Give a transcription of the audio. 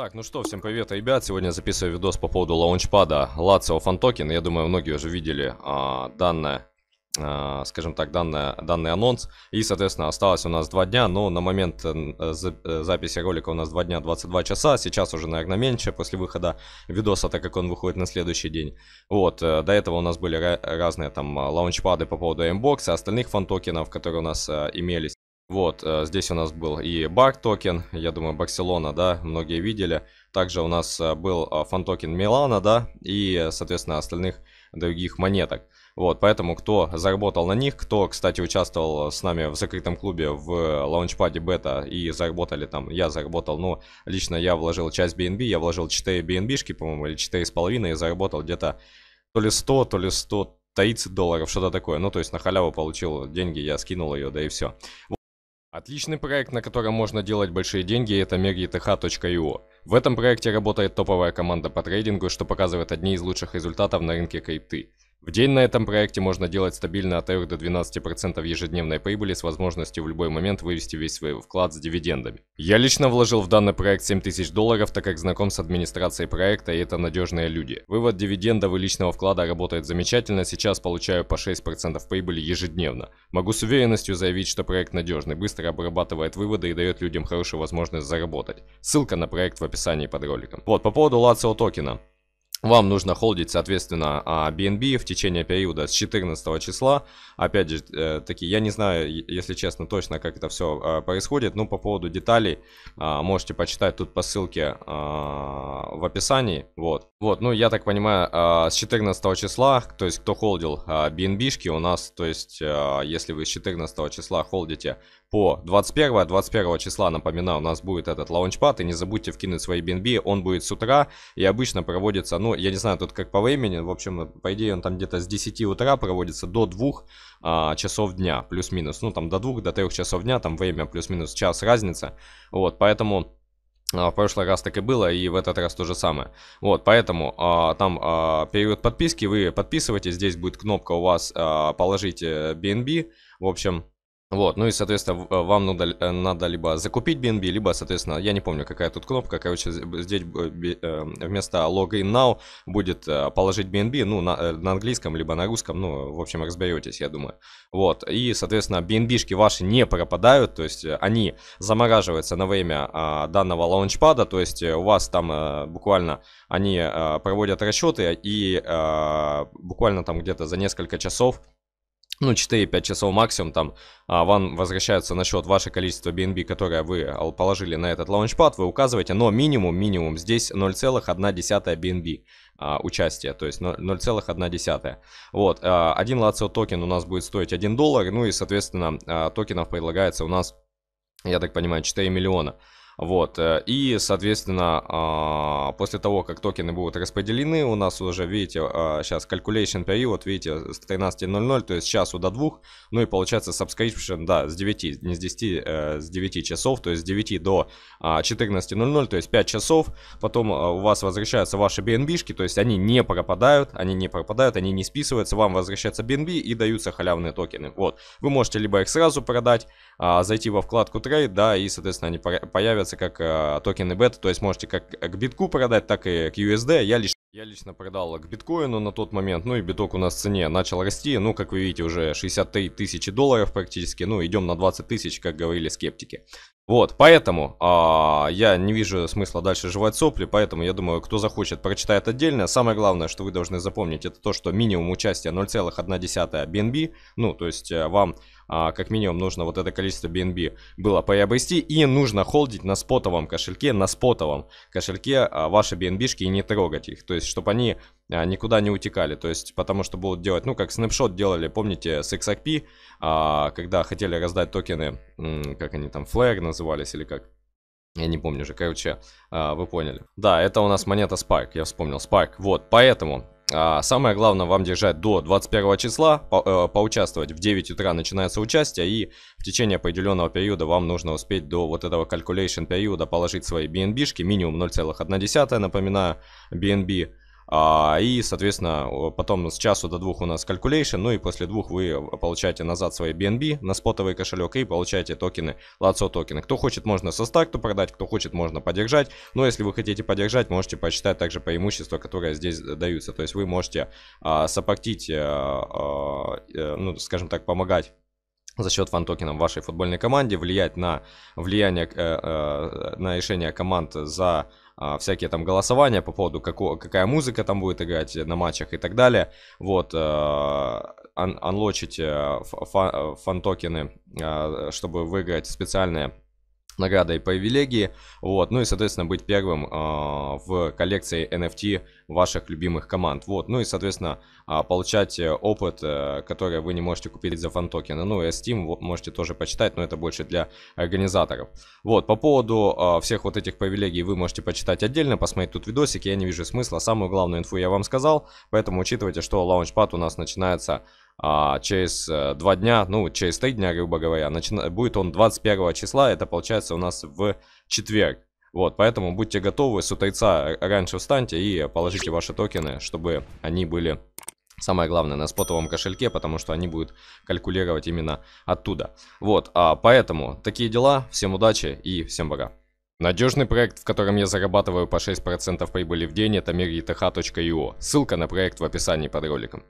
Так, ну что, всем привет, ребят. Сегодня записываю видос по поводу лаунчпада Lazio Fantoken. Я думаю, многие уже видели а, данное, а, скажем так, данное, данный анонс. И, соответственно, осталось у нас два дня. Но на момент э, э, записи ролика у нас два дня 22 часа. Сейчас уже, наверное, меньше после выхода видоса, так как он выходит на следующий день. Вот, э, до этого у нас были разные там лаунчпады по поводу и остальных фантокенов, которые у нас имелись. Вот, э, здесь у нас был и бак токен, я думаю, Барселона, да, многие видели. Также у нас э, был э, фан-токен Милана, да, и, соответственно, остальных других монеток. Вот, поэтому кто заработал на них, кто, кстати, участвовал с нами в закрытом клубе в лаунчпаде бета и заработали там, я заработал, но ну, лично я вложил часть BNB, я вложил 4 BNB-шки, по-моему, или 4,5 и заработал где-то то ли 100, то ли 100, таицы долларов, что-то такое. Ну, то есть на халяву получил деньги, я скинул ее, да и все. Отличный проект, на котором можно делать большие деньги, это mergeth.io. В этом проекте работает топовая команда по трейдингу, что показывает одни из лучших результатов на рынке крипты. В день на этом проекте можно делать стабильно от 3 до 12% ежедневной прибыли с возможностью в любой момент вывести весь свой вклад с дивидендами. Я лично вложил в данный проект 7000 долларов, так как знаком с администрацией проекта и это надежные люди. Вывод дивидендов и личного вклада работает замечательно, сейчас получаю по 6% прибыли ежедневно. Могу с уверенностью заявить, что проект надежный, быстро обрабатывает выводы и дает людям хорошую возможность заработать. Ссылка на проект в описании под роликом. Вот, по поводу Лацио токена. Вам нужно холдить, соответственно, BNB а, в течение периода с 14 числа. Опять же, э, таки, я не знаю, если честно, точно, как это все а, происходит. Но по поводу деталей а, можете почитать тут по ссылке в описании. Вот, вот. ну, я так понимаю, с 14 числа, то есть, кто холдил BNB, у нас, то есть, если вы с 14 числа холдите по 21 21 числа, напоминаю, у нас будет этот лаунчпад, и не забудьте вкинуть свои BNB, он будет с утра, и обычно проводится, ну, я не знаю, тут как по времени, в общем, по идее, он там где-то с 10 утра проводится до 2 а, часов дня, плюс-минус, ну, там до 2, до 3 часов дня, там время плюс-минус час разница, вот, поэтому... А, в прошлый раз так и было, и в этот раз то же самое. Вот, поэтому а, там а, период подписки, вы подписываетесь, здесь будет кнопка у вас а, «Положить BNB», в общем, вот, ну и, соответственно, э, вам надо, э, надо либо закупить BNB, либо, соответственно, я не помню, какая тут кнопка, короче, здесь э, вместо login now будет положить BNB, ну, на, на английском, либо на русском, ну, в общем, разберетесь, я думаю. Вот, и, соответственно, BNB-шки ваши не пропадают, то есть они замораживаются на время а, данного лаунчпада, то есть у вас там буквально они проводят расчеты и буквально там где-то за несколько часов ну, 4-5 часов максимум, там, а, вам возвращается на счет ваше количество BNB, которое вы а, положили на этот лаунчпад, вы указываете, но минимум, минимум, здесь 0,1 BNB а, участие, то есть 0,1. Вот, а, один Lazio токен у нас будет стоить 1 доллар, ну и, соответственно, а, токенов предлагается у нас, я так понимаю, 4 миллиона. Вот, э, и, соответственно, а, после того, как токены будут распределены, у нас уже, видите, сейчас а, calculation период, видите, с 13.00, то есть с часу до 2, ну и получается subscription, да, с 9, не с 10, э, с 9 часов, то есть с 9 до 14.00, а, то есть 5 часов, потом э, у вас возвращаются ваши BNB-шки, то есть они не пропадают, они не пропадают, они не списываются, вам возвращаются BNB и даются халявные токены, вот. Вы можете либо их сразу продать, зайти во вкладку трейд, да, и, соответственно, они появятся продается как э, токены бета, то есть можете как к битку продать, так и к USD. Я лично, я лично продал к биткоину на тот момент, ну и биток у нас в цене начал расти, ну как вы видите уже 63 тысячи долларов практически, ну идем на 20 тысяч, как говорили скептики. Вот, поэтому а, я не вижу смысла дальше жевать сопли, поэтому я думаю, кто захочет, прочитает отдельно. Самое главное, что вы должны запомнить, это то, что минимум участия 0,1 BNB, ну, то есть э, вам а, как минимум нужно вот это количество BNB было приобрести и нужно холдить на спотовом кошельке, на спотовом кошельке а, ваши BNB-шки и не трогать их, то есть чтобы они а, никуда не утекали. То есть, потому что будут делать, ну, как снапшот делали, помните, с XRP, а, когда хотели раздать токены, как они там, флаг назывались или как? Я не помню же, короче, а, вы поняли. Да, это у нас монета Spark, я вспомнил, Spark. Вот, поэтому Самое главное вам держать до 21 числа, по, э, поучаствовать. В 9 утра начинается участие и в течение определенного периода вам нужно успеть до вот этого calculation периода положить свои BNB-шки, минимум 0,1, напоминаю, BNB, а, и, соответственно, потом с часу до двух у нас calculation, ну и после двух вы э, получаете назад свои BNB на спотовый кошелек и получаете токены, лацо токены. Кто хочет, можно со стакту продать, кто хочет, можно подержать. Но если вы хотите подержать, можете посчитать также по имуществу, которое здесь э, даются. То есть вы можете а, сопортить, э, а, а, ну, скажем так, помогать за счет фан-токенов вашей футбольной команде, влиять на влияние, э, э, на решение команд за а, всякие там голосования по поводу, како, какая музыка там будет играть на матчах и так далее. Вот, а, ан, анлочить э, фан, токены а, чтобы выиграть специальные наградой привилегии, вот, ну и, соответственно, быть первым э, в коллекции NFT ваших любимых команд, вот, ну и, соответственно, а, получать э, опыт, э, который вы не можете купить за фантокены, ну и Steam можете тоже почитать, но это больше для организаторов. Вот, по поводу э, всех вот этих привилегий вы можете почитать отдельно, посмотреть тут видосики, я не вижу смысла, самую главную инфу я вам сказал, поэтому учитывайте, что лаунчпад у нас начинается а через э, два дня, ну, через три дня, грубо говоря, начина... будет он 21 числа, это получается у нас в четверг. Вот, поэтому будьте готовы, с утреца раньше встаньте и положите ваши токены, чтобы они были, самое главное, на спотовом кошельке, потому что они будут калькулировать именно оттуда. Вот, а поэтому такие дела, всем удачи и всем пока. Надежный проект, в котором я зарабатываю по 6% прибыли в день, это мирETH.io. Ссылка на проект в описании под роликом.